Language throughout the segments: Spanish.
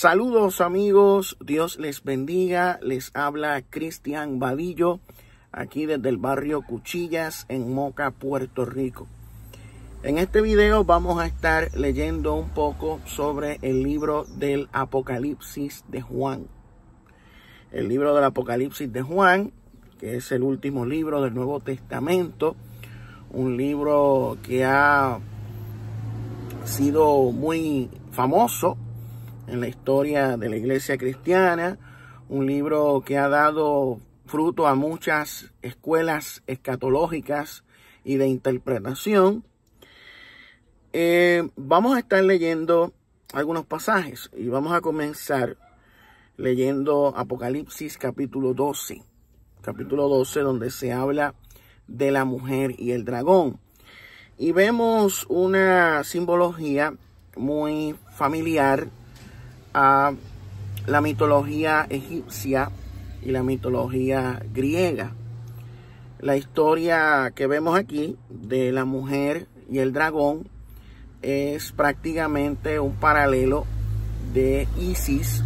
Saludos amigos, Dios les bendiga, les habla Cristian Vadillo, aquí desde el barrio Cuchillas en Moca, Puerto Rico. En este video vamos a estar leyendo un poco sobre el libro del Apocalipsis de Juan. El libro del Apocalipsis de Juan, que es el último libro del Nuevo Testamento, un libro que ha sido muy famoso en la historia de la iglesia cristiana, un libro que ha dado fruto a muchas escuelas escatológicas y de interpretación. Eh, vamos a estar leyendo algunos pasajes y vamos a comenzar leyendo Apocalipsis capítulo 12, capítulo 12 donde se habla de la mujer y el dragón. Y vemos una simbología muy familiar la mitología egipcia y la mitología griega. La historia que vemos aquí de la mujer y el dragón es prácticamente un paralelo de Isis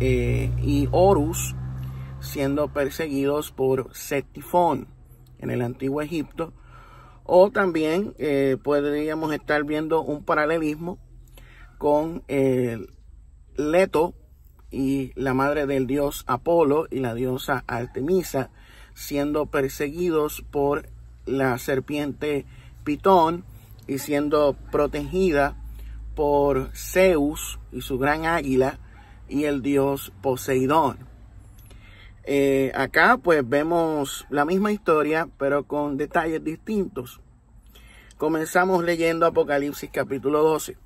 eh, y Horus siendo perseguidos por Setifón en el antiguo Egipto. O también eh, podríamos estar viendo un paralelismo con el Leto y la madre del dios Apolo y la diosa Artemisa, siendo perseguidos por la serpiente Pitón y siendo protegida por Zeus y su gran águila y el dios Poseidón. Eh, acá pues vemos la misma historia pero con detalles distintos. Comenzamos leyendo Apocalipsis capítulo 12.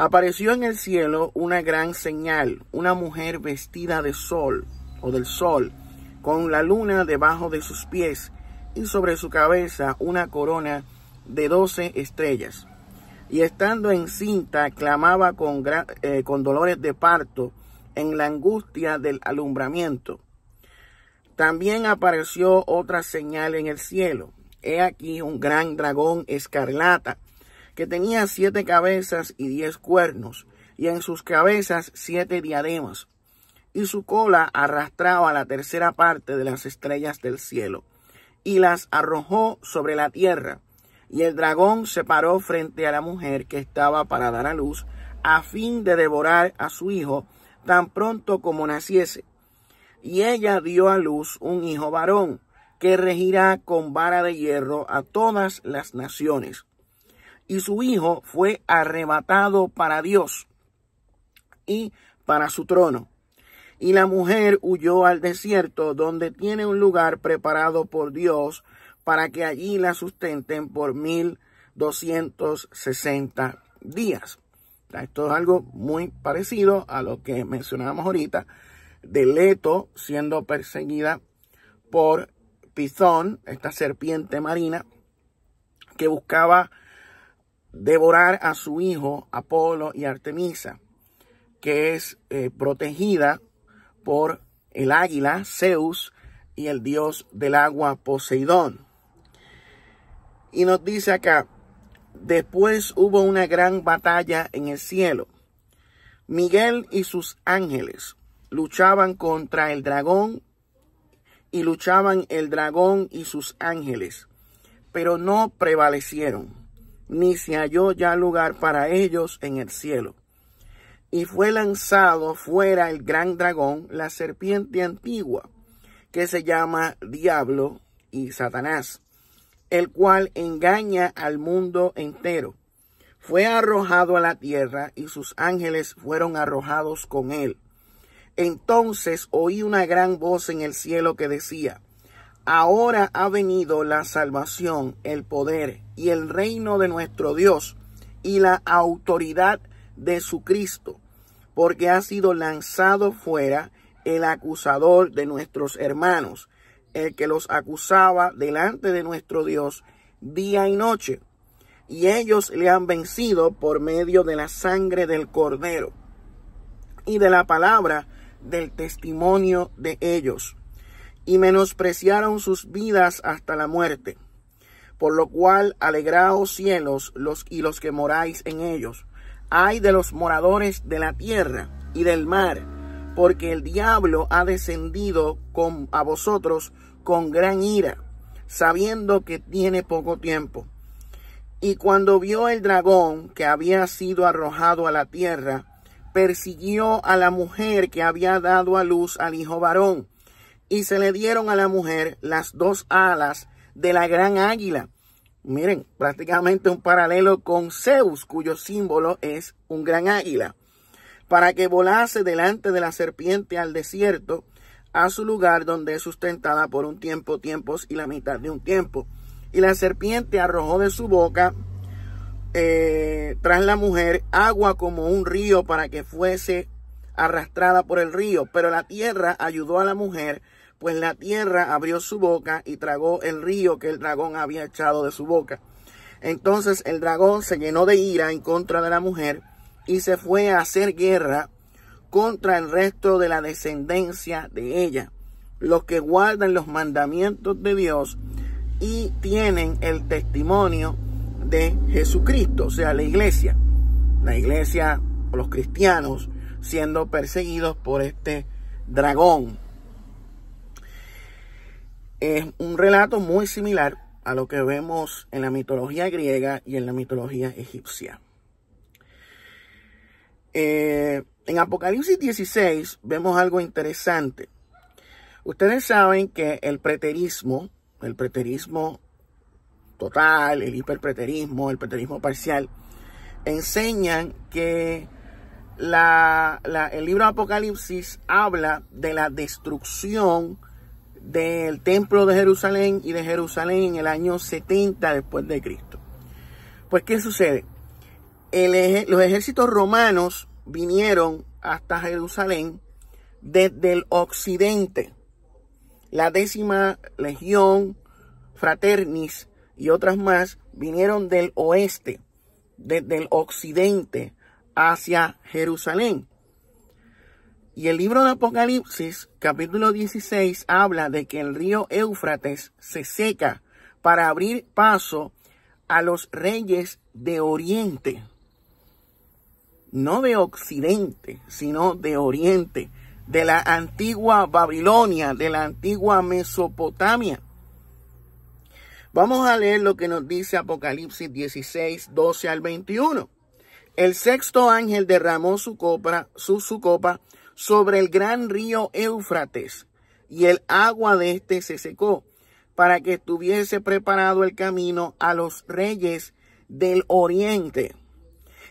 Apareció en el cielo una gran señal, una mujer vestida de sol o del sol, con la luna debajo de sus pies y sobre su cabeza una corona de doce estrellas. Y estando encinta, clamaba con, eh, con dolores de parto en la angustia del alumbramiento. También apareció otra señal en el cielo. He aquí un gran dragón escarlata que tenía siete cabezas y diez cuernos, y en sus cabezas siete diademas, y su cola arrastraba la tercera parte de las estrellas del cielo, y las arrojó sobre la tierra. Y el dragón se paró frente a la mujer que estaba para dar a luz, a fin de devorar a su hijo tan pronto como naciese. Y ella dio a luz un hijo varón, que regirá con vara de hierro a todas las naciones y su Hijo fue arrebatado para Dios y para su trono. Y la mujer huyó al desierto donde tiene un lugar preparado por Dios para que allí la sustenten por mil doscientos sesenta días. Esto es algo muy parecido a lo que mencionábamos ahorita de Leto siendo perseguida por Pizón, esta serpiente marina que buscaba devorar a su hijo Apolo y Artemisa, que es eh, protegida por el águila Zeus y el dios del agua Poseidón. Y nos dice acá, después hubo una gran batalla en el cielo. Miguel y sus ángeles luchaban contra el dragón y luchaban el dragón y sus ángeles, pero no prevalecieron ni se halló ya lugar para ellos en el cielo. Y fue lanzado fuera el gran dragón, la serpiente antigua, que se llama Diablo y Satanás, el cual engaña al mundo entero. Fue arrojado a la tierra y sus ángeles fueron arrojados con él. Entonces oí una gran voz en el cielo que decía, Ahora ha venido la salvación, el poder y el reino de nuestro Dios y la autoridad de su Cristo, porque ha sido lanzado fuera el acusador de nuestros hermanos, el que los acusaba delante de nuestro Dios día y noche. Y ellos le han vencido por medio de la sangre del cordero y de la palabra del testimonio de ellos y menospreciaron sus vidas hasta la muerte. Por lo cual, alegraos cielos los y los que moráis en ellos. Ay de los moradores de la tierra y del mar, porque el diablo ha descendido con, a vosotros con gran ira, sabiendo que tiene poco tiempo. Y cuando vio el dragón que había sido arrojado a la tierra, persiguió a la mujer que había dado a luz al hijo varón y se le dieron a la mujer las dos alas de la gran águila. Miren, prácticamente un paralelo con Zeus, cuyo símbolo es un gran águila, para que volase delante de la serpiente al desierto, a su lugar donde es sustentada por un tiempo, tiempos y la mitad de un tiempo. Y la serpiente arrojó de su boca eh, tras la mujer agua como un río para que fuese arrastrada por el río, pero la tierra ayudó a la mujer pues la tierra abrió su boca y tragó el río que el dragón había echado de su boca. Entonces el dragón se llenó de ira en contra de la mujer y se fue a hacer guerra contra el resto de la descendencia de ella, los que guardan los mandamientos de Dios y tienen el testimonio de Jesucristo, o sea, la iglesia, la iglesia, o los cristianos siendo perseguidos por este dragón es un relato muy similar a lo que vemos en la mitología griega y en la mitología egipcia. Eh, en Apocalipsis 16 vemos algo interesante. Ustedes saben que el preterismo, el preterismo total, el hiperpreterismo, el preterismo parcial, enseñan que el libro de Apocalipsis habla de la destrucción del templo de Jerusalén y de Jerusalén en el año 70 después de Cristo. Pues, ¿qué sucede? los ejércitos romanos vinieron hasta Jerusalén desde el occidente. La décima legión fraternis y otras más vinieron del oeste, desde el occidente hacia Jerusalén. Y el libro de Apocalipsis, capítulo 16, habla de que el río Éufrates se seca para abrir paso a los reyes de Oriente. No de Occidente, sino de Oriente, de la antigua Babilonia, de la antigua Mesopotamia. Vamos a leer lo que nos dice Apocalipsis 16, 12 al 21. El sexto ángel derramó su copa, su, su copa sobre el gran río Éufrates, y el agua de éste se secó, para que estuviese preparado el camino a los reyes del oriente.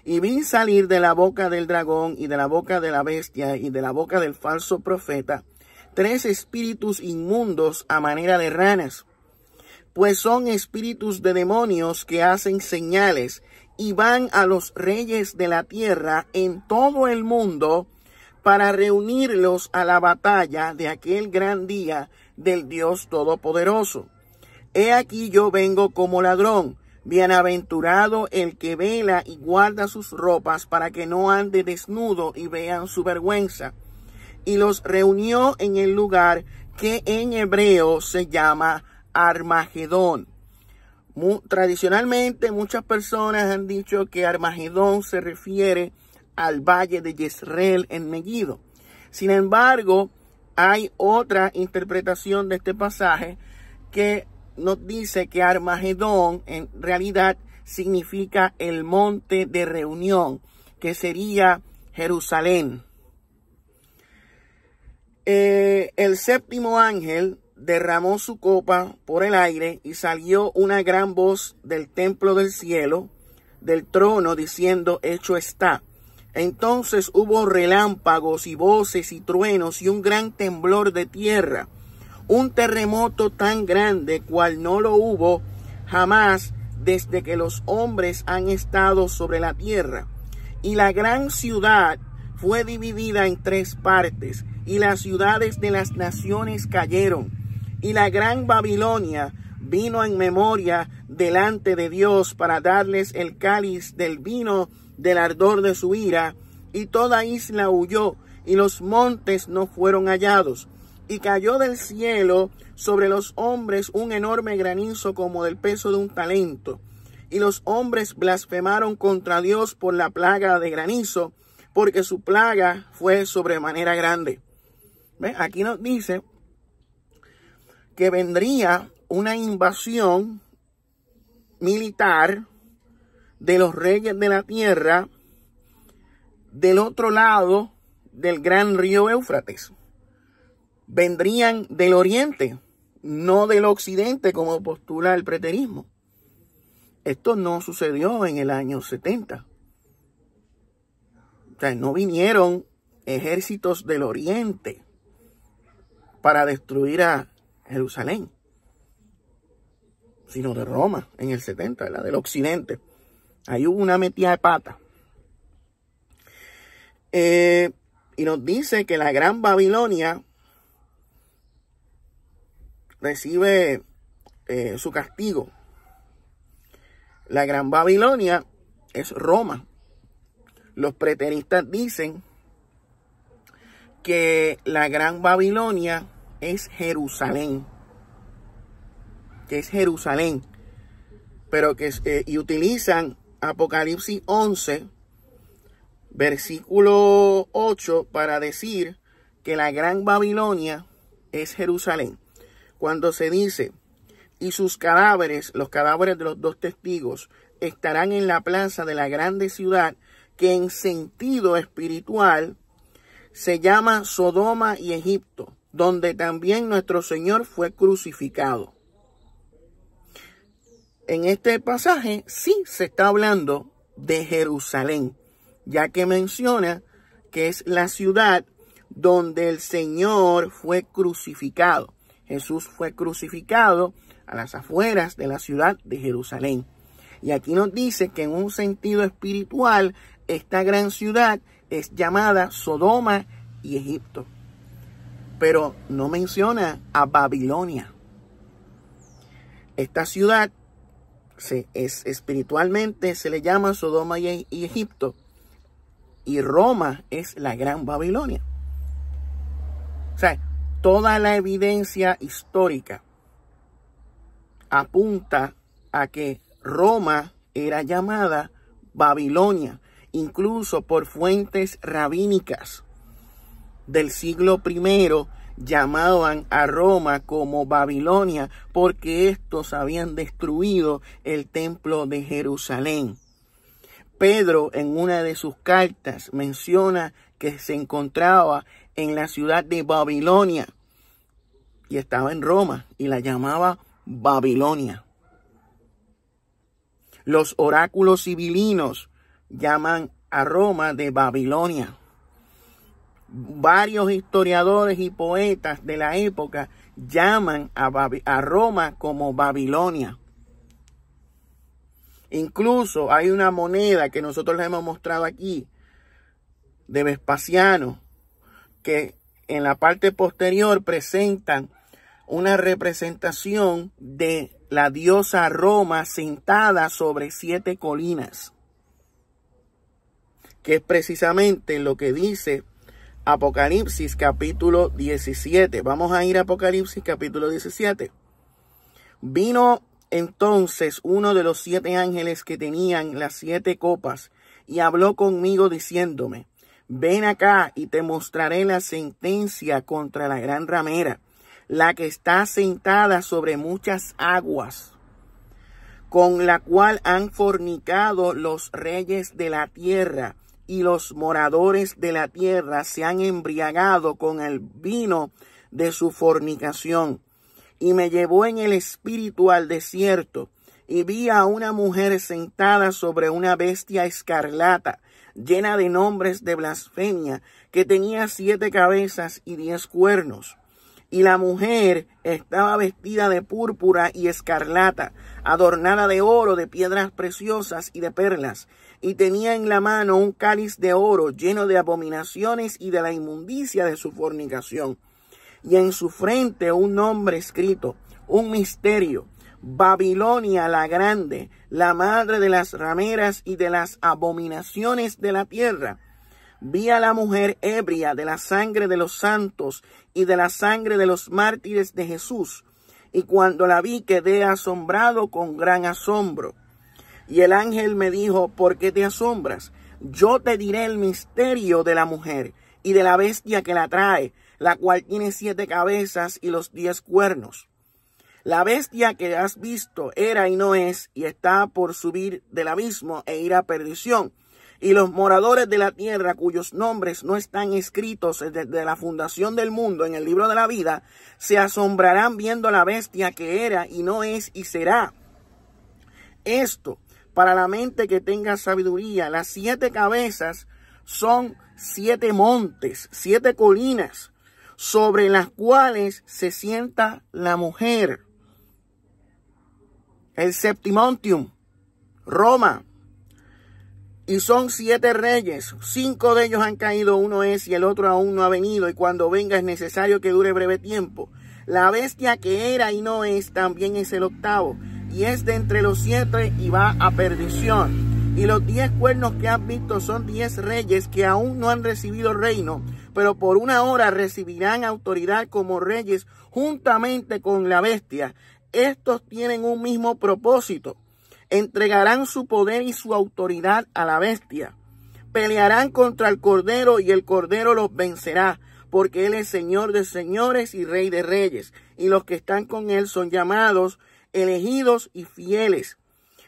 Y vi salir de la boca del dragón y de la boca de la bestia y de la boca del falso profeta tres espíritus inmundos a manera de ranas, pues son espíritus de demonios que hacen señales y van a los reyes de la tierra en todo el mundo para reunirlos a la batalla de aquel gran día del Dios Todopoderoso. He aquí yo vengo como ladrón. Bienaventurado el que vela y guarda sus ropas para que no ande desnudo y vean su vergüenza. Y los reunió en el lugar que en hebreo se llama Armagedón. tradicionalmente muchas personas han dicho que Armagedón se refiere al valle de Jezreel en Megiddo. Sin embargo, hay otra interpretación de este pasaje que nos dice que Armagedón en realidad significa el monte de reunión, que sería Jerusalén. Eh, el séptimo ángel derramó su copa por el aire y salió una gran voz del templo del cielo, del trono, diciendo, hecho está. Entonces hubo relámpagos y voces y truenos y un gran temblor de tierra, un terremoto tan grande cual no lo hubo jamás desde que los hombres han estado sobre la tierra. Y la gran ciudad fue dividida en tres partes, y las ciudades de las naciones cayeron, y la gran Babilonia vino en memoria delante de Dios para darles el cáliz del vino del ardor de su ira, y toda isla huyó, y los montes no fueron hallados. Y cayó del cielo sobre los hombres un enorme granizo como del peso de un talento. Y los hombres blasfemaron contra Dios por la plaga de granizo, porque su plaga fue sobremanera grande. Aquí nos dice que vendría una invasión militar de los reyes de la tierra del otro lado del gran río Éufrates. Vendrían del oriente, no del occidente como postula el preterismo. Esto no sucedió en el año 70. O sea, no vinieron ejércitos del oriente para destruir a Jerusalén, sino de Roma en el 70, la del occidente. Ahí hubo una metida de pata. Eh, y nos dice que la gran Babilonia recibe eh, su castigo. La gran Babilonia es Roma. Los preteristas dicen que la gran Babilonia es Jerusalén. Que es Jerusalén. Pero que eh, y utilizan Apocalipsis 11, versículo 8, para decir que la gran Babilonia es Jerusalén. Cuando se dice, y sus cadáveres, los cadáveres de los dos testigos, estarán en la plaza de la grande ciudad, que en sentido espiritual se llama Sodoma y Egipto, donde también nuestro Señor fue crucificado en este pasaje sí se está hablando de Jerusalén, ya que menciona que es la ciudad donde el Señor fue crucificado. Jesús fue crucificado a las afueras de la ciudad de Jerusalén. Y aquí nos dice que en un sentido espiritual, esta gran ciudad es llamada Sodoma y Egipto. Pero no menciona a Babilonia. Esta ciudad es, espiritualmente se le llama Sodoma y, Egipto. Y Roma es la gran Babilonia. O sea, toda la evidencia histórica apunta a que Roma era llamada Babilonia, incluso por fuentes rabínicas del siglo primero llamaban a Roma como Babilonia porque estos habían destruido el templo de Jerusalén. Pedro en una de sus cartas menciona que se encontraba en la ciudad de Babilonia y estaba en Roma y la llamaba Babilonia. Los oráculos civilinos llaman a Roma de Babilonia varios historiadores y poetas de la época llaman a, Roma como Babilonia. Incluso hay una moneda que nosotros les hemos mostrado aquí de Vespasiano, que en la parte posterior presentan una representación de la diosa Roma sentada sobre siete colinas, que es precisamente lo que dice Apocalipsis capítulo 17. Vamos a ir a Apocalipsis capítulo 17. Vino entonces uno de los siete ángeles que tenían las siete copas y habló conmigo diciéndome, ven acá y te mostraré la sentencia contra la gran ramera, la que está sentada sobre muchas aguas, con la cual han fornicado los reyes de la tierra y los moradores de la tierra se han embriagado con el vino de su fornicación. Y me llevó en el espíritu al desierto, y vi a una mujer sentada sobre una bestia escarlata, llena de nombres de blasfemia, que tenía siete cabezas y diez cuernos. Y la mujer estaba vestida de púrpura y escarlata, adornada de oro, de piedras preciosas y de perlas y tenía en la mano un cáliz de oro lleno de abominaciones y de la inmundicia de su fornicación, y en su frente un nombre escrito, un misterio, Babilonia la grande, la madre de las rameras y de las abominaciones de la tierra. Vi a la mujer ebria de la sangre de los santos y de la sangre de los mártires de Jesús, y cuando la vi quedé asombrado con gran asombro. Y el ángel me dijo, ¿por qué te asombras? Yo te diré el misterio de la mujer y de la bestia que la trae, la cual tiene siete cabezas y los diez cuernos. La bestia que has visto era y no es, y está por subir del abismo e ir a perdición. Y los moradores de la tierra, cuyos nombres no están escritos desde la fundación del mundo en el libro de la vida, se asombrarán viendo la bestia que era y no es y será. Esto para la mente que tenga sabiduría. Las siete cabezas son siete montes, siete colinas, sobre las cuales se sienta la mujer. El Septimontium, Roma. Y son siete reyes, cinco de ellos han caído, uno es y el otro aún no ha venido, y cuando venga es necesario que dure breve tiempo. La bestia que era y no es también es el octavo y es de entre los siete y va a perdición. Y los diez cuernos que has visto son diez reyes que aún no han recibido reino, pero por una hora recibirán autoridad como reyes juntamente con la bestia. Estos tienen un mismo propósito. Entregarán su poder y su autoridad a la bestia. Pelearán contra el cordero y el cordero los vencerá, porque él es Señor de señores y Rey de reyes. Y los que están con él son llamados, elegidos y fieles.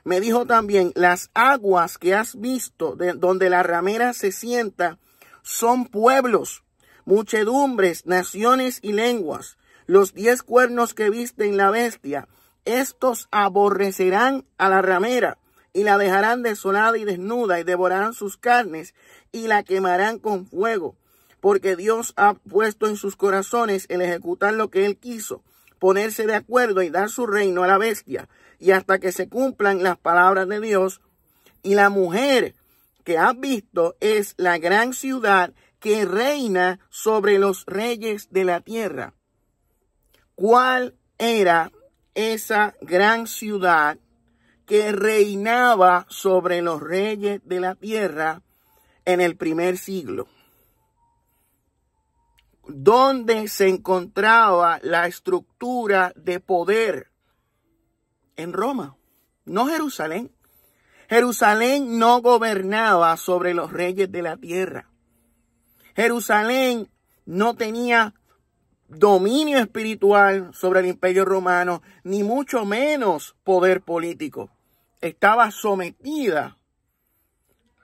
Me dijo también, las aguas que has visto de donde la ramera se sienta son pueblos, muchedumbres, naciones y lenguas. Los diez cuernos que visten la bestia, estos aborrecerán a la ramera y la dejarán desolada y desnuda y devorarán sus carnes y la quemarán con fuego, porque Dios ha puesto en sus corazones el ejecutar lo que él quiso ponerse de acuerdo y dar su reino a la bestia. Y hasta que se cumplan las palabras de Dios. Y la mujer que has visto es la gran ciudad que reina sobre los reyes de la tierra. ¿Cuál era esa gran ciudad que reinaba sobre los reyes de la tierra en el primer siglo? Dónde se encontraba la estructura de poder en Roma, no Jerusalén. Jerusalén no gobernaba sobre los reyes de la tierra. Jerusalén no tenía dominio espiritual sobre el imperio romano, ni mucho menos poder político. Estaba sometida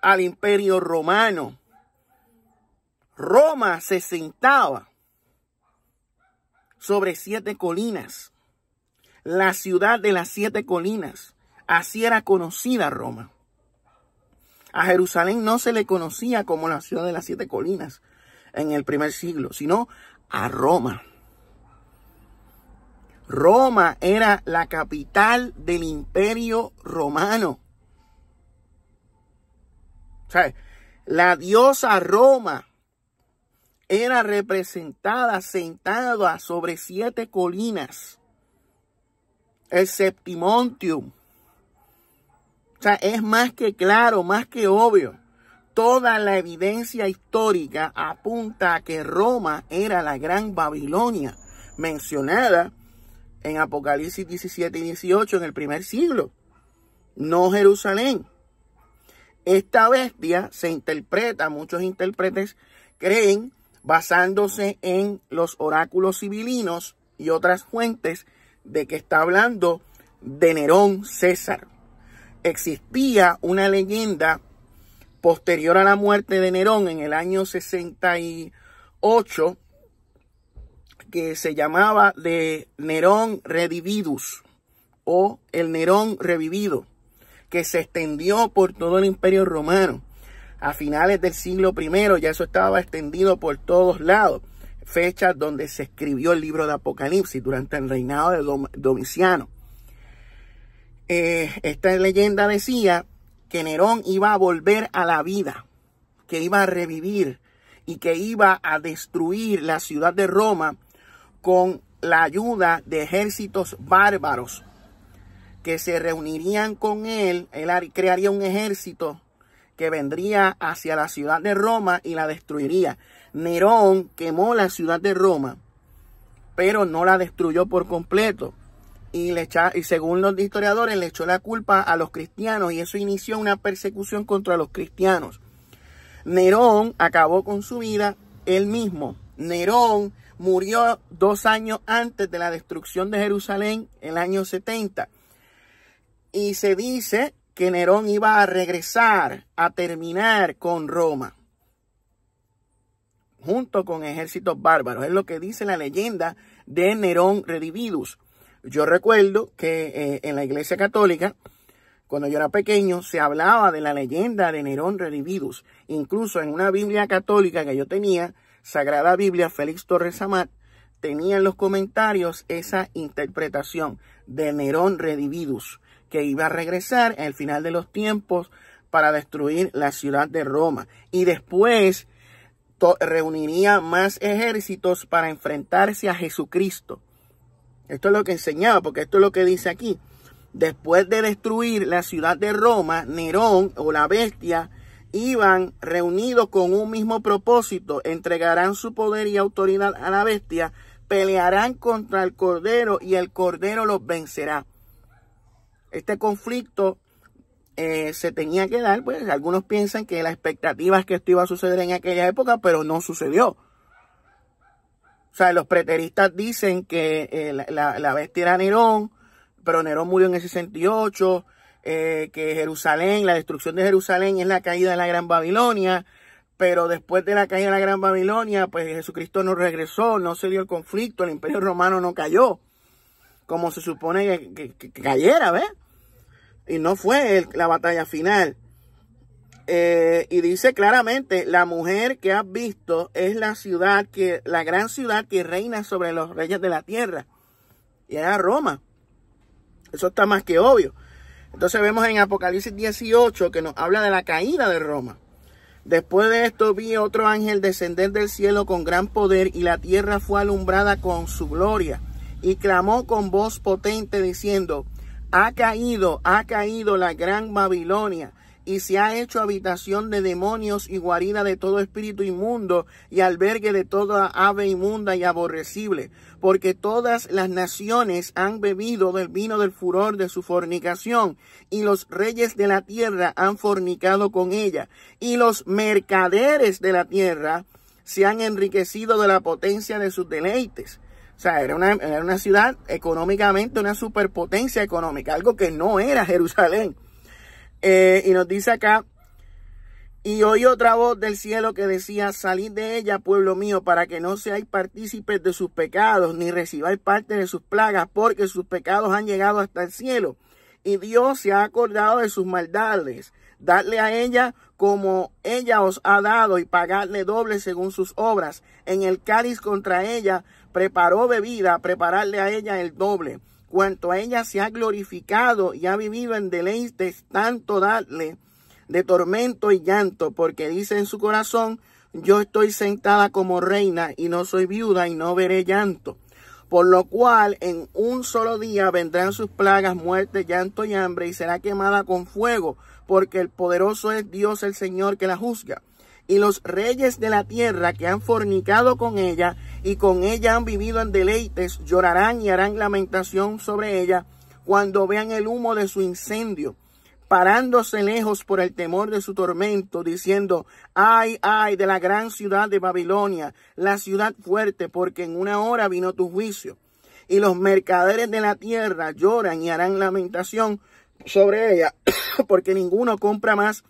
al imperio romano. Roma se sentaba sobre siete colinas. La ciudad de las siete colinas. Así era conocida Roma. A Jerusalén no se le conocía como la ciudad de las siete colinas en el primer siglo, sino a Roma. Roma era la capital del imperio romano. O sea, la diosa Roma era representada sentada sobre siete colinas. El Septimontium. O sea, es más que claro, más que obvio. Toda la evidencia histórica apunta a que Roma era la gran Babilonia mencionada en Apocalipsis 17 y 18 en el primer siglo, no Jerusalén. Esta bestia se interpreta, muchos intérpretes creen basándose en los oráculos civilinos y otras fuentes de que está hablando de Nerón César. Existía una leyenda posterior a la muerte de Nerón en el año 68 que se llamaba de Nerón Redividus o el Nerón revivido, que se extendió por todo el imperio romano a finales del siglo I, ya eso estaba extendido por todos lados. Fecha donde se escribió el libro de Apocalipsis durante el reinado de Domiciano. Eh, esta leyenda decía que Nerón iba a volver a la vida, que iba a revivir y que iba a destruir la ciudad de Roma con la ayuda de ejércitos bárbaros que se reunirían con él. Él crearía un ejército que vendría hacia la ciudad de Roma y la destruiría. Nerón quemó la ciudad de Roma, pero no la destruyó por completo. Y, le y según los historiadores le echó la culpa a los cristianos y eso inició una persecución contra los cristianos. Nerón acabó con su vida él mismo. Nerón murió dos años antes de la destrucción de Jerusalén, el año 70. Y se dice que Nerón iba a regresar a terminar con Roma junto con ejércitos bárbaros. Es lo que dice la leyenda de Nerón Redividus. Yo recuerdo que eh, en la iglesia católica, cuando yo era pequeño, se hablaba de la leyenda de Nerón Redividus. Incluso en una Biblia católica que yo tenía, Sagrada Biblia Félix Torres Amat, tenía en los comentarios esa interpretación de Nerón Redividus que iba a regresar en el final de los tiempos para destruir la ciudad de Roma. Y después reuniría más ejércitos para enfrentarse a Jesucristo. Esto es lo que enseñaba, porque esto es lo que dice aquí. Después de destruir la ciudad de Roma, Nerón o la bestia iban reunidos con un mismo propósito, entregarán su poder y autoridad a la bestia, pelearán contra el cordero y el cordero los vencerá. Este conflicto eh, se tenía que dar, pues algunos piensan que la expectativa es que esto iba a suceder en aquella época, pero no sucedió. O sea, los preteristas dicen que eh, la, bestia era Nerón, pero Nerón murió en el 68, eh, que Jerusalén, la destrucción de Jerusalén es la caída de la Gran Babilonia, pero después de la caída de la Gran Babilonia, pues Jesucristo no regresó, no se dio el conflicto, el imperio romano no cayó, como se supone que cayera, ¿ves? Y no fue la batalla final. Eh, y dice claramente, la mujer que has visto es la ciudad que, la gran ciudad que reina sobre los reyes de la tierra. Y era Roma. Eso está más que obvio. Entonces vemos en Apocalipsis 18 que nos habla de la caída de Roma. Después de esto vi otro ángel descender del cielo con gran poder y la tierra fue alumbrada con su gloria y clamó con voz potente diciendo, ha caído, ha caído la gran Babilonia y se ha hecho habitación de demonios y guarida de todo espíritu inmundo y albergue de toda ave inmunda y aborrecible, porque todas las naciones han bebido del vino del furor de su fornicación, y los reyes de la tierra han fornicado con ella, y los mercaderes de la tierra se han enriquecido de la potencia de sus deleites. O sea, era una, era una ciudad económicamente, una superpotencia económica, algo que no era Jerusalén. Eh, y nos dice acá, y hoy otra voz del cielo que decía, salid de ella, pueblo mío, para que no seáis partícipes de sus pecados, ni recibáis parte de sus plagas, porque sus pecados han llegado hasta el cielo. Y Dios se ha acordado de sus maldades. darle a ella como ella os ha dado y pagadle doble según sus obras. En el cáliz contra ella preparó bebida, prepararle a ella el doble. Cuanto a ella se ha glorificado y ha vivido en deleites, tanto darle de tormento y llanto, porque dice en su corazón, yo estoy sentada como reina y no soy viuda y no veré llanto. Por lo cual en un solo día vendrán sus plagas, muerte, llanto y hambre y será quemada con fuego, porque el poderoso es Dios el Señor que la juzga. Y los reyes de la tierra que han fornicado con ella y con ella han vivido en deleites, llorarán y harán lamentación sobre ella cuando vean el humo de su incendio, parándose lejos por el temor de su tormento, diciendo, ay, ay, de la gran ciudad de Babilonia, la ciudad fuerte, porque en una hora vino tu juicio. Y los mercaderes de la tierra lloran y harán lamentación sobre ella, porque ninguno compra más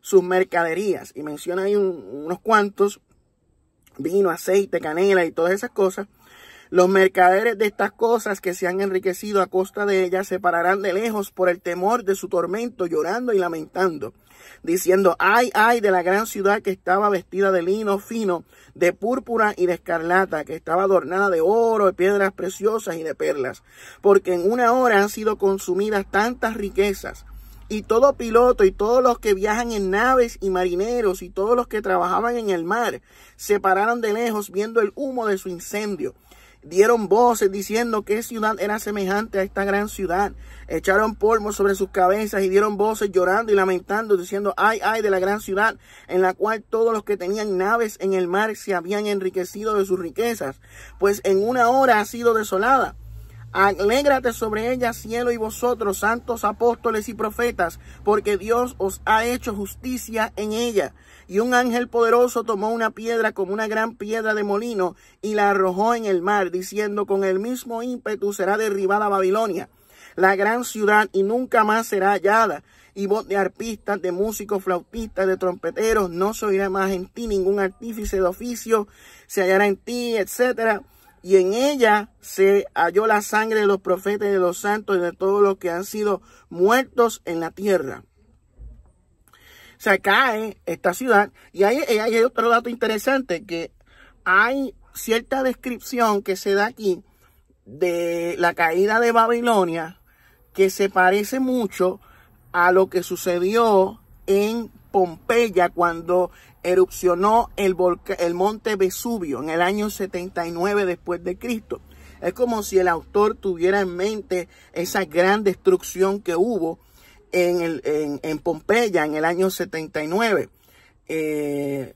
sus mercaderías. Y menciona ahí unos cuantos vino, aceite, canela y todas esas cosas. Los mercaderes de estas cosas que se han enriquecido a costa de ellas se pararán de lejos por el temor de su tormento, llorando y lamentando, diciendo, ay, ay de la gran ciudad que estaba vestida de lino fino, de púrpura y de escarlata, que estaba adornada de oro, de piedras preciosas y de perlas, porque en una hora han sido consumidas tantas riquezas y todo piloto y todos los que viajan en naves y marineros y todos los que trabajaban en el mar se pararon de lejos viendo el humo de su incendio. Dieron voces diciendo que ciudad era semejante a esta gran ciudad. Echaron polvo sobre sus cabezas y dieron voces llorando y lamentando, diciendo, ay, ay de la gran ciudad, en la cual todos los que tenían naves en el mar se habían enriquecido de sus riquezas, pues en una hora ha sido desolada Alégrate sobre ella, cielo, y vosotros, santos apóstoles y profetas, porque Dios os ha hecho justicia en ella. Y un ángel poderoso tomó una piedra como una gran piedra de molino y la arrojó en el mar, diciendo, con el mismo ímpetu será derribada Babilonia, la gran ciudad, y nunca más será hallada. Y voz de arpistas, de músicos, flautistas, de trompeteros, no se oirá más en ti ningún artífice de oficio, se hallará en ti, etcétera y en ella se halló la sangre de los profetas y de los santos y de todos los que han sido muertos en la tierra. Se cae esta ciudad y hay, eh, hay otro dato interesante que hay cierta descripción que se da aquí de la caída de Babilonia que se parece mucho a lo que sucedió en Pompeya cuando erupcionó el, monte Vesubio en el año 79 después de Cristo. Es como si el autor tuviera en mente esa gran destrucción que hubo en, en, Pompeya en el año 79, eh,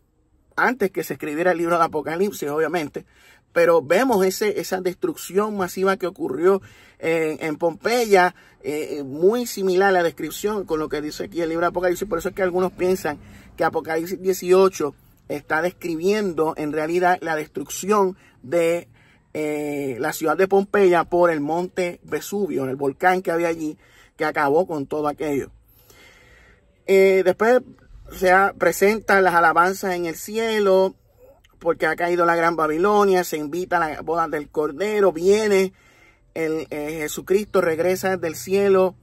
antes que se escribiera el libro de Apocalipsis, obviamente pero vemos ese, esa destrucción masiva que ocurrió en, Pompeya, eh, eh, muy similar a la descripción con lo que dice aquí el libro de Apocalipsis, por eso es que algunos piensan que Apocalipsis 18 está describiendo en realidad la destrucción de eh, la ciudad de Pompeya por el monte Vesubio, el volcán que había allí, que acabó con todo aquello. después se presentan las alabanzas en el cielo, porque ha caído la gran Babilonia, se invita a la boda del Cordero, viene el, eh, Jesucristo, regresa del cielo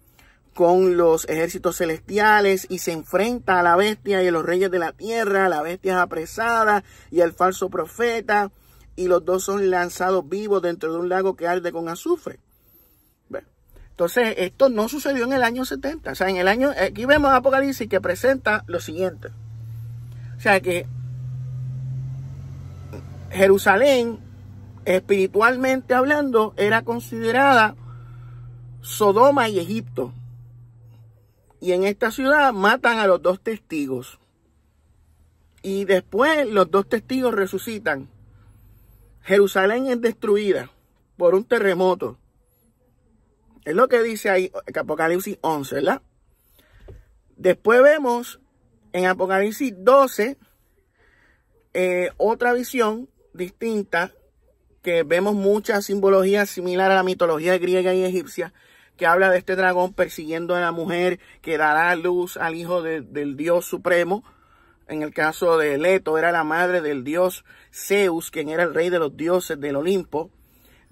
con los ejércitos celestiales y se enfrenta a la bestia y a los reyes de la tierra, la bestia es apresada y al falso profeta, y los dos son lanzados vivos dentro de un lago que arde con azufre. Entonces, esto no sucedió en el año 70. O sea, en el año, aquí vemos Apocalipsis que presenta lo siguiente. O sea, que Jerusalén, espiritualmente hablando, era considerada Sodoma y Egipto. Y en esta ciudad matan a los dos testigos. Y después los dos testigos resucitan. Jerusalén es destruida por un terremoto. Es lo que dice ahí Apocalipsis 11, ¿verdad? Después vemos en Apocalipsis 12 eh, otra visión distinta que vemos mucha simbología similar a la mitología griega y egipcia, que habla de este dragón persiguiendo a la mujer que dará luz al hijo del dios supremo. En el caso de Leto, era la madre del dios Zeus, quien era el rey de los dioses del Olimpo.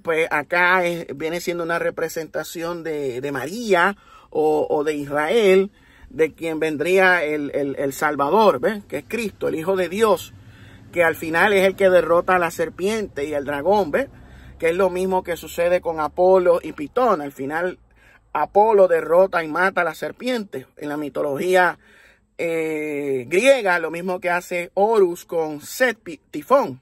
Pues acá viene siendo una representación de, María o, de Israel, de quien vendría el, el Salvador, ¿ves? que es Cristo, el Hijo de Dios que al final es el que derrota a la serpiente y al dragón, ¿ves? Que es lo mismo que sucede con Apolo y Pitón. Al final Apolo derrota y mata a la serpiente en la mitología eh, griega, lo mismo que hace Horus con Set Tifón.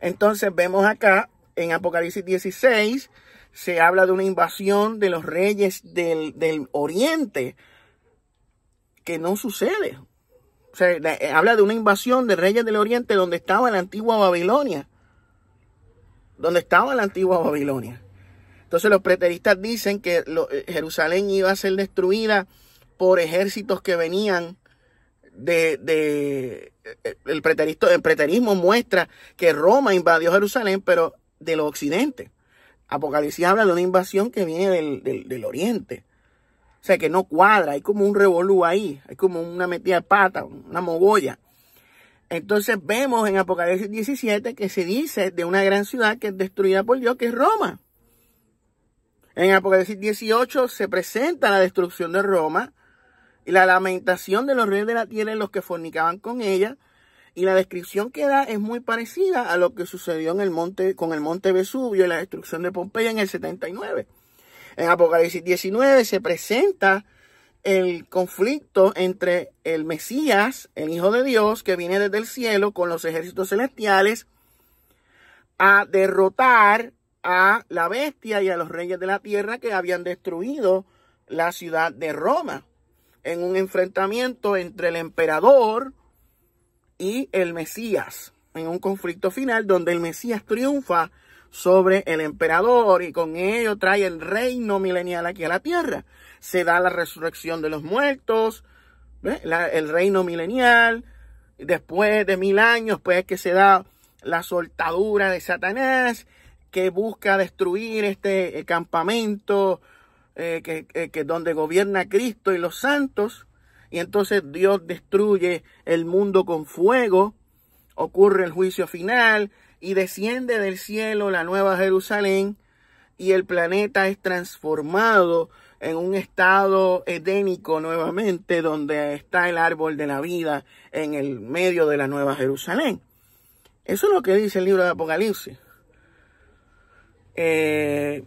Entonces vemos acá en Apocalipsis 16 se habla de una invasión de los reyes del, del oriente que no sucede. Eh, habla de una invasión de reyes del oriente donde estaba la antigua Babilonia. Donde estaba la antigua Babilonia. Entonces los preteristas dicen que eh, Jerusalén iba a ser destruida por ejércitos que venían de, eh, el, el preterismo muestra que Roma invadió Jerusalén, pero del occidente. Apocalipsis habla de una invasión que viene del, del oriente. O sea, que no cuadra, hay como un revolú ahí, hay como una metida de pata, una mogolla. Entonces vemos en Apocalipsis 17 que se dice de una gran ciudad que es destruida por Dios, que es Roma. En Apocalipsis 18 se presenta la destrucción de Roma y la lamentación de los reyes de la tierra y los que fornicaban con ella. Y la descripción que da es muy parecida a lo que sucedió en el monte, con el monte Vesubio y la destrucción de Pompeya en el 79. En Apocalipsis 19 se presenta el conflicto entre el Mesías, el Hijo de Dios, que viene desde el cielo con los ejércitos celestiales, a derrotar a la bestia y a los reyes de la tierra que habían destruido la ciudad de Roma en un enfrentamiento entre el emperador y el Mesías, en un conflicto final donde el Mesías triunfa sobre el emperador y con ello trae el reino milenial aquí a la tierra. Se da la resurrección de los muertos, el reino milenial, después de mil años, pues que se da la soltadura de Satanás que busca destruir este eh, campamento eh, que, eh, que donde gobierna Cristo y los santos. Y entonces Dios destruye el mundo con fuego, ocurre el juicio final, y desciende del cielo la nueva Jerusalén y el planeta es transformado en un estado edénico nuevamente donde está el árbol de la vida en el medio de la nueva Jerusalén. Eso es lo que dice el libro de Apocalipsis. Eh,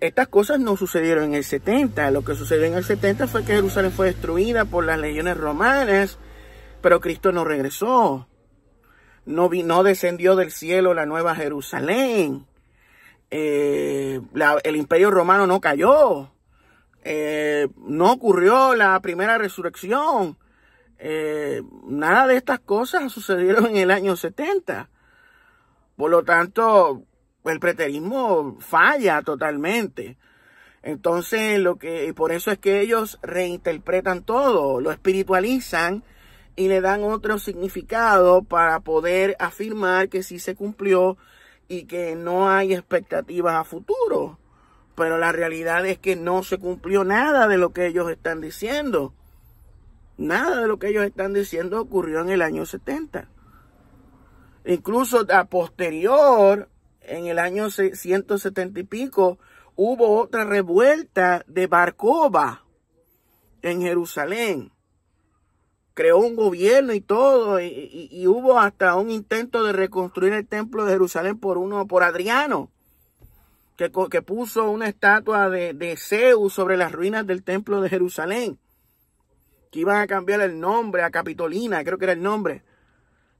estas cosas no sucedieron en el 70. Lo que sucedió en el 70 fue que Jerusalén fue destruida por las legiones romanas, pero Cristo no regresó no, descendió del cielo la nueva Jerusalén. Eh, el imperio romano no cayó. Eh, no ocurrió la primera resurrección. Eh, nada de estas cosas sucedieron en el año 70. Por lo tanto, el preterismo falla totalmente. Entonces, lo que, por eso es que ellos reinterpretan todo, lo espiritualizan y le dan otro significado para poder afirmar que sí se cumplió y que no hay expectativas a futuro. Pero la realidad es que no se cumplió nada de lo que ellos están diciendo. Nada de lo que ellos están diciendo ocurrió en el año 70. Incluso a posterior, en el año 170 y pico, hubo otra revuelta de Barcova en Jerusalén creó un gobierno y todo, y, hubo hasta un intento de reconstruir el templo de Jerusalén por uno, por Adriano, que, puso una estatua de, de, Zeus sobre las ruinas del templo de Jerusalén, que iban a cambiar el nombre a Capitolina, creo que era el nombre.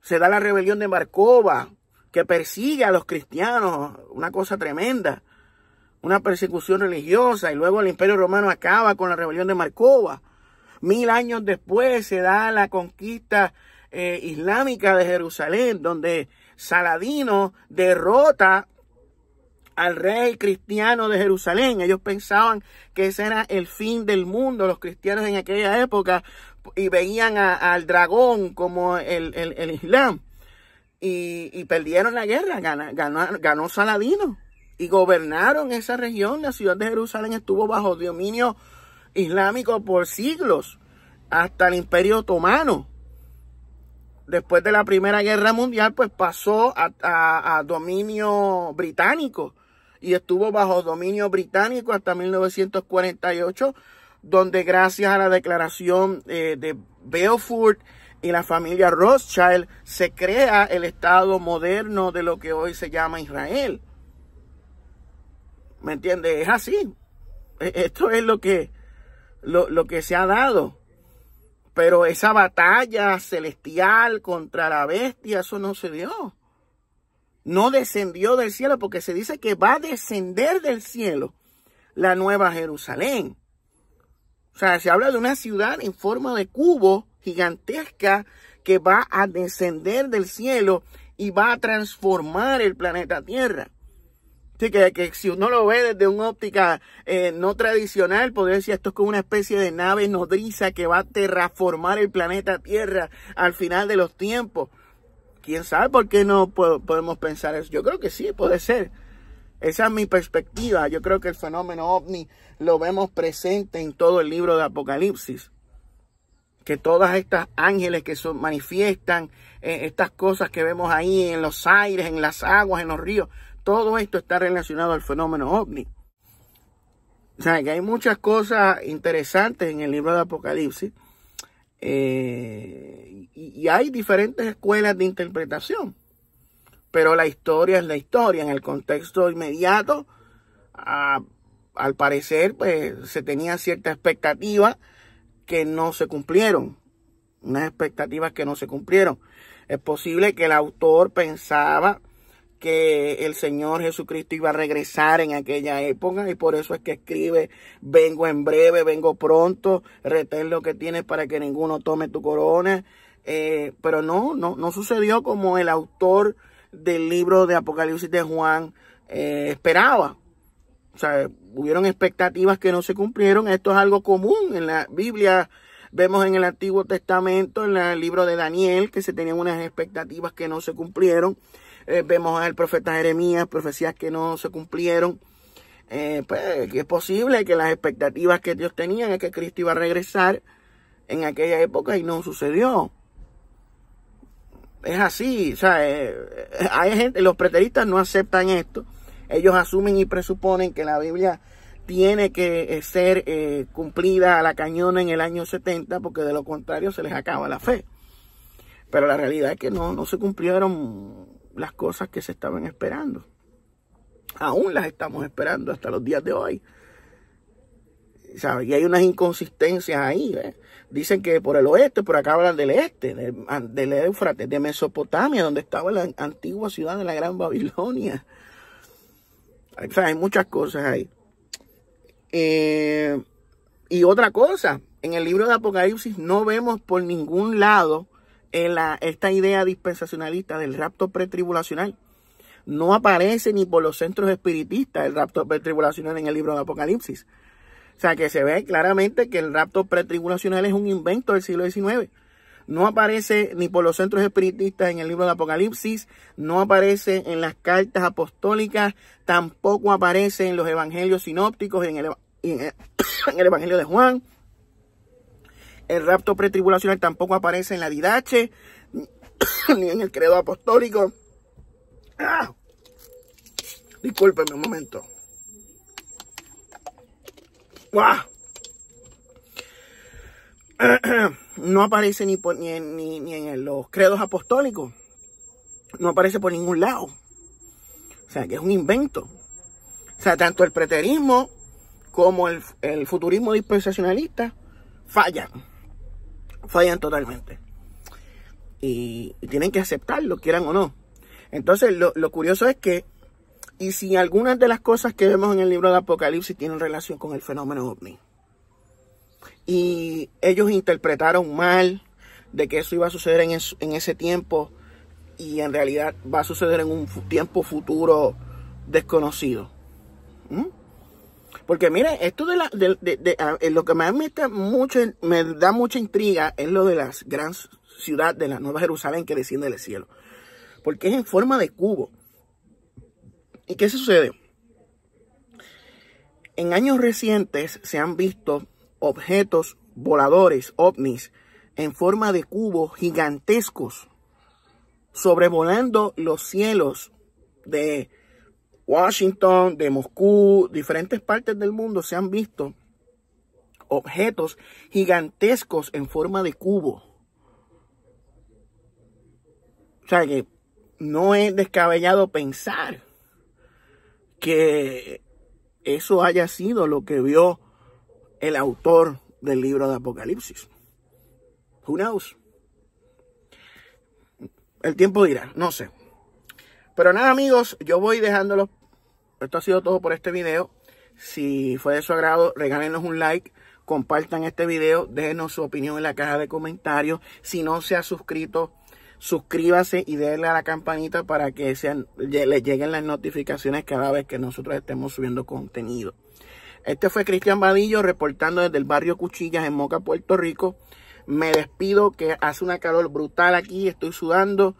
Se da la rebelión de Marcova, que persigue a los cristianos, una cosa tremenda, una persecución religiosa, y luego el imperio romano acaba con la rebelión de Marcova. Mil años después se da la conquista eh, islámica de Jerusalén, donde Saladino derrota al rey cristiano de Jerusalén. Ellos pensaban que ese era el fin del mundo, los cristianos en aquella época, y veían al dragón como el, Islam. Y, perdieron la guerra, ganó, ganó Saladino. Y gobernaron esa región, la ciudad de Jerusalén estuvo bajo dominio islámico por siglos, hasta el Imperio Otomano. Después de la Primera Guerra Mundial, pues pasó a, dominio británico y estuvo bajo dominio británico hasta 1948, donde gracias a la declaración eh, de Beaufort y la familia Rothschild se crea el Estado moderno de lo que hoy se llama Israel. ¿Me entiendes? Es así. E, esto es lo que lo, que se ha dado. Pero esa batalla celestial contra la bestia, eso no se dio. No descendió del cielo porque se dice que va a descender del cielo la nueva Jerusalén. O sea, se habla de una ciudad en forma de cubo gigantesca que va a descender del cielo y va a transformar el planeta Tierra. Sí, que, si uno lo ve desde una óptica eh, no tradicional, podría decir esto es como una especie de nave nodriza que va a terraformar el planeta Tierra al final de los tiempos. ¿Quién sabe por qué no podemos pensar eso? Yo creo que sí, puede ser. Esa es mi perspectiva. Yo creo que el fenómeno ovni lo vemos presente en todo el libro de Apocalipsis. Que todas estas ángeles que son, manifiestan, eh, estas cosas que vemos ahí en los aires, en las aguas, en los ríos, todo esto está relacionado al fenómeno ovni. O sea, que hay muchas cosas interesantes en el libro de Apocalipsis. Eh, y hay diferentes escuelas de interpretación. Pero la historia es la historia. En el contexto inmediato, al parecer, pues se tenía ciertas expectativas que no se cumplieron. Unas expectativas que no se cumplieron. Es posible que el autor pensaba que el Señor Jesucristo iba a regresar en aquella época y por eso es que escribe, vengo en breve, vengo pronto, retén lo que tienes para que ninguno tome tu corona. Eh, pero no, no, no sucedió como el autor del libro de Apocalipsis de Juan eh, esperaba. O sea, hubieron expectativas que no se cumplieron. Esto es algo común en la Biblia. Vemos en el Antiguo Testamento, en el libro de Daniel, que se tenían unas expectativas que no se cumplieron. Eh, vemos al profeta Jeremías, profecías que no se cumplieron. Eh, pues es posible que las expectativas que Dios tenía es que Cristo iba a regresar en aquella época y no sucedió. Es así, o sea, eh, hay gente, los preteristas no aceptan esto. Ellos asumen y presuponen que la Biblia tiene que ser cumplida a la cañona en el año 70 porque de lo contrario se les acaba la fe. Pero la realidad es que no, no se cumplieron las cosas que se estaban esperando. Aún las estamos esperando hasta los días de hoy. Y hay unas inconsistencias ahí. Dicen que por el oeste, por acá hablan del este, del, del Éufrates, de Mesopotamia, donde estaba la antigua ciudad de la Gran Babilonia. O sea, hay muchas cosas ahí. Eh, y otra cosa, en el libro de Apocalipsis no vemos por ningún lado esta idea dispensacionalista del rapto pretribulacional no aparece ni por los centros espiritistas el rapto pretribulacional en el libro de Apocalipsis. O sea que se ve claramente que el rapto pretribulacional es un invento del siglo XIX. No aparece ni por los centros espiritistas en el libro de Apocalipsis, no aparece en las cartas apostólicas, tampoco aparece en los evangelios sinópticos, en el Evangelio de Juan, el rapto pretribulacional tampoco aparece en la didache, ni en el credo apostólico. ¡Ah! un momento. No aparece ni, en, ni en los credos apostólicos. No aparece por ningún lado. O sea, que es un invento. O sea, tanto el preterismo como el, el futurismo dispensacionalista fallan fallan totalmente. Y, tienen que aceptarlo, quieran o no. Entonces, lo, curioso es que, y si algunas de las cosas que vemos en el libro de Apocalipsis tienen relación con el fenómeno ovni. Y ellos interpretaron mal de que eso iba a suceder en, ese tiempo y en realidad va a suceder en un tiempo futuro desconocido. ¿Mm? Porque mire, esto de, eh, lo que me, mucho, me da mucha intriga es lo de las gran ciudad de la Nueva Jerusalén que desciende del cielo. Porque es en forma de cubo. ¿Y qué sucede? En años recientes se han visto objetos voladores, ovnis, en forma de cubos gigantescos, sobrevolando los cielos de Washington, de Moscú, diferentes partes del mundo se han visto objetos gigantescos en forma de cubo. O sea que no es descabellado pensar que eso haya sido lo que vio el autor del libro de Apocalipsis. Who knows? El tiempo dirá, no sé. Pero nada, amigos, yo voy dejándolos. Esto ha sido todo por este video. Si fue de su agrado, regálenos un like compartan este video, déjenos su opinión en la caja de comentarios. Si no se ha suscrito, suscríbase y denle a la campanita para que sean, le lleguen las notificaciones cada vez que nosotros estemos subiendo contenido. Este fue Cristian Vadillo reportando desde el barrio Cuchillas en Moca, Puerto Rico. Me despido que hace una calor brutal aquí, estoy sudando.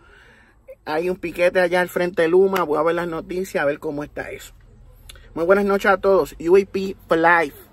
Hay un piquete allá al frente de Luma. Voy a ver las noticias, a ver cómo está eso. Muy buenas noches a todos. UAP Live.